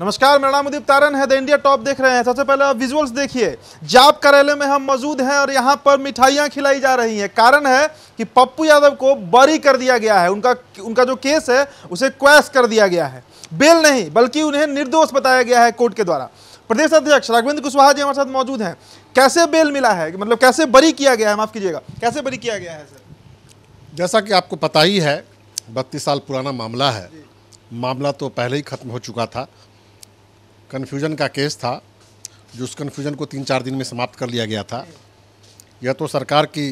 नमस्कार मेरा नाम उदीप तारन है द इंडिया टॉप देख रहे हैं सबसे पहले आप विजुअल्स देखिए जाप कार्यालय में हम मौजूद हैं और यहाँ पर मिठाइयाँ खिलाई जा रही हैं कारण है कि पप्पू यादव को बरी कर दिया गया है उनका उनका जो केस है उसे क्वैश कर दिया गया है बेल नहीं बल्कि उन्हें निर्दोष बताया गया है कोर्ट के द्वारा प्रदेश अध्यक्ष राघवेंद्र कुशवाहा जी हमारे साथ मौजूद हैं कैसे बेल मिला है मतलब कैसे बरी किया गया है माफ़ कीजिएगा कैसे बरी किया गया है सर जैसा कि आपको पता ही है बत्तीस साल पुराना मामला है मामला तो पहले ही खत्म हो चुका था कन्फ्यूजन का केस था जो उस कन्फ्यूजन को तीन चार दिन में समाप्त कर लिया गया था यह तो सरकार की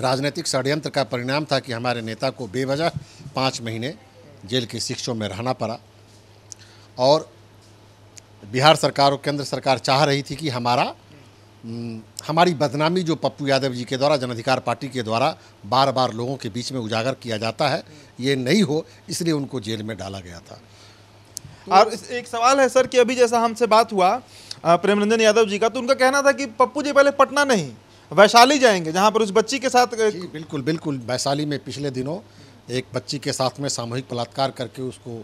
राजनीतिक षड्यंत्र का परिणाम था कि हमारे नेता को बेवजह पाँच महीने जेल की शिक्षों में रहना पड़ा और बिहार सरकार और केंद्र सरकार चाह रही थी कि हमारा हमारी बदनामी जो पप्पू यादव जी के द्वारा जन अधिकार पार्टी के द्वारा बार बार लोगों के बीच में उजागर किया जाता है ये नहीं हो इसलिए उनको जेल में डाला गया था और एक सवाल है सर कि अभी जैसा हमसे बात हुआ प्रेम रंजन यादव जी का तो उनका कहना था कि पप्पू जी पहले पटना नहीं वैशाली जाएंगे जहाँ पर उस बच्ची के साथ बिल्कुल बिल्कुल वैशाली में पिछले दिनों एक बच्ची के साथ में सामूहिक बलात्कार करके उसको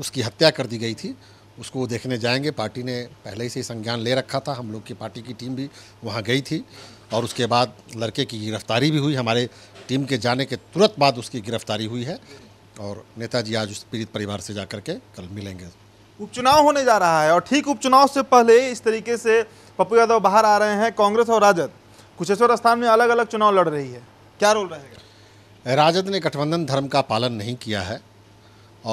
उसकी हत्या कर दी गई थी उसको देखने जाएंगे पार्टी ने पहले ही से संज्ञान ले रखा था हम लोग की पार्टी की टीम भी वहाँ गई थी और उसके बाद लड़के की गिरफ्तारी भी हुई हमारे टीम के जाने के तुरंत बाद उसकी गिरफ्तारी हुई है और नेताजी आज उस पीड़ित परिवार से जाकर के कल मिलेंगे उपचुनाव होने जा रहा है और ठीक उपचुनाव से पहले इस तरीके से पप्पू यादव बाहर आ रहे हैं कांग्रेस और राजद कुशेश्वर स्थान में अलग अलग चुनाव लड़ रही है क्या रोल रहेगा राजद ने गठबंधन धर्म का पालन नहीं किया है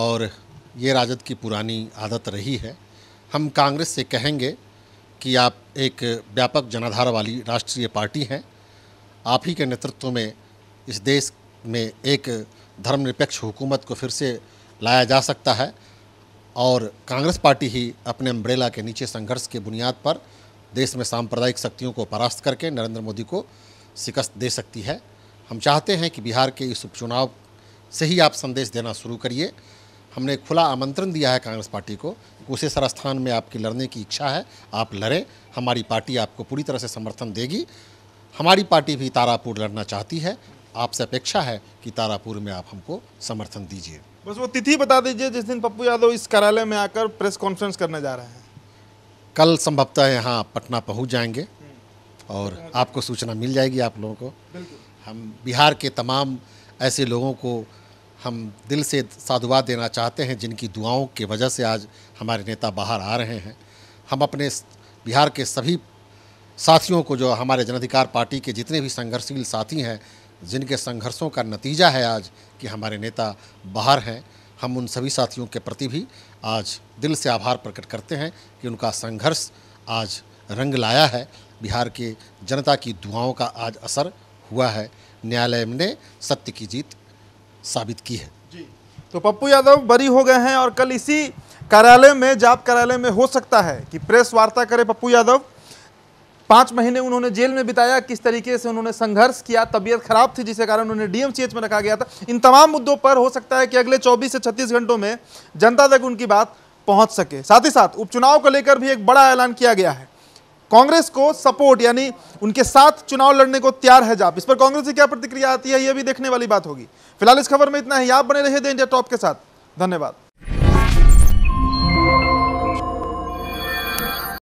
और ये राजद की पुरानी आदत रही है हम कांग्रेस से कहेंगे कि आप एक व्यापक जनाधार वाली राष्ट्रीय पार्टी हैं आप ही के नेतृत्व में इस देश में एक धर्मनिरपेक्ष हुकूमत को फिर से लाया जा सकता है और कांग्रेस पार्टी ही अपने अम्ब्रेला के नीचे संघर्ष के बुनियाद पर देश में सांप्रदायिक शक्तियों को परास्त करके नरेंद्र मोदी को शिकस्त दे सकती है हम चाहते हैं कि बिहार के इस उपचुनाव से ही आप संदेश देना शुरू करिए हमने खुला आमंत्रण दिया है कांग्रेस पार्टी को उसे स्थान में आपकी लड़ने की इच्छा है आप लड़ें हमारी पार्टी आपको पूरी तरह से समर्थन देगी हमारी पार्टी भी तारापुर लड़ना चाहती है आपसे अपेक्षा है कि तारापुर में आप हमको समर्थन दीजिए बस वो तिथि बता दीजिए जिस दिन पप्पू यादव इस कार्यालय में आकर प्रेस कॉन्फ्रेंस करने जा रहे हैं कल संभवतः यहाँ पटना पहुँच जाएंगे हम्म। और आपको सूचना मिल जाएगी आप लोगों को हम बिहार के तमाम ऐसे लोगों को हम दिल से साधुवाद देना चाहते हैं जिनकी दुआओं के वजह से आज हमारे नेता बाहर आ रहे हैं हम अपने बिहार के सभी साथियों को जो हमारे जनाधिकार पार्टी के जितने भी संघर्षशील साथी हैं जिनके संघर्षों का नतीजा है आज कि हमारे नेता बाहर हैं हम उन सभी साथियों के प्रति भी आज दिल से आभार प्रकट करते हैं कि उनका संघर्ष आज रंग लाया है बिहार के जनता की दुआओं का आज असर हुआ है न्यायालय ने सत्य की जीत साबित की है जी तो पप्पू यादव बरी हो गए हैं और कल इसी कार्यालय में जाप कार्यालय में हो सकता है कि प्रेस वार्ता करें पप्पू यादव पांच महीने उन्होंने जेल में बिताया किस तरीके से उन्होंने संघर्ष किया तबियत खराब थी जिसके कारण उन्हें डीएमसीएच में रखा गया था इन तमाम मुद्दों पर हो सकता है कि अगले 24 से 36 घंटों में जनता तक उनकी बात पहुंच सके साथ ही साथ उपचुनाव को लेकर भी एक बड़ा ऐलान किया गया है कांग्रेस को सपोर्ट यानी उनके साथ चुनाव लड़ने को तैयार है जाप इस पर कांग्रेस की क्या प्रतिक्रिया आती है यह भी देखने वाली बात होगी फिलहाल इस खबर में इतना ही आप बने रहे द इंडिया टॉप के साथ धन्यवाद